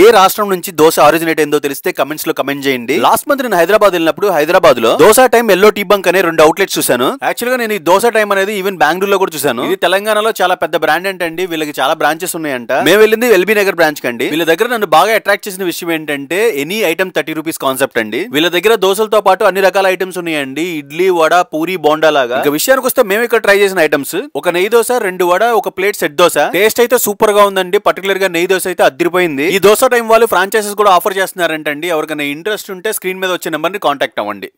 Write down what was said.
ఏ రాష్ట్రం నుంచి దోశ ఆరిజినేట్ అయిందో తెలిస్తే కమెంట్స్ లో కమెంట్ చేయండి లాస్ట్ మంత్ నేను హైదరాబాద్ వెళ్ళినప్పుడు హైదరాబాద్ లో Dosa Time Yellow Tea Bunk అనే రెండు అవుట్లెట్స్ చూశాను యాక్చువల్ గా నేను ఈ దోశ టైం అనేది ఈవెన్ బెంగళూరు లో కూడా చూశాను ఇది తెలంగాణలో చాలా పెద్ద బ్రాండ్ ఏంటండి వీళ్ళకి చాలా బ్రాంచెస్ ఉన్నాయంట మేము వెళ్ళింది ఎల్బీ నగర్ బ్రాంచ్ కండి వీళ్ళ దగ్గర నన్ను బాగా అట్రాక్ట్ చేసిన విషయం ఏంటంటే any item thirty rupees concept అండి వీళ్ళ దగ్గర దోశలతో పాటు అన్ని రకాల ఐటమ్స్ ఉన్నాయండి ఇడ్లీ వడ పూరి బోండా లాగా ఇక విషయానికి వస్తే మేము ఇక్కడ ట్రై చేసిన ఐటమ్స్ ఒక నెయ్యి దోశ రెండు వడ ఒక ప్లేట్ సెట్ దోశ టేస్ట్ అయితే సూపర్ గా ఉందండి పర్టికులర్ గా నెయ్యి దోశ అయితే అద్దరిపోయింది ఈ దోశ ప్రోసో టైం వాళ్ళు ఫ్రాంచైజెస్ కూడా ఆఫర్ చేస్తున్నారంటండి ఎవరికైనా ఇంట్రెస్ట్ ఉంటే స్క్రీన్ మీద వచ్చే నెంబర్ని కాంటాక్ట్ అవ్వండి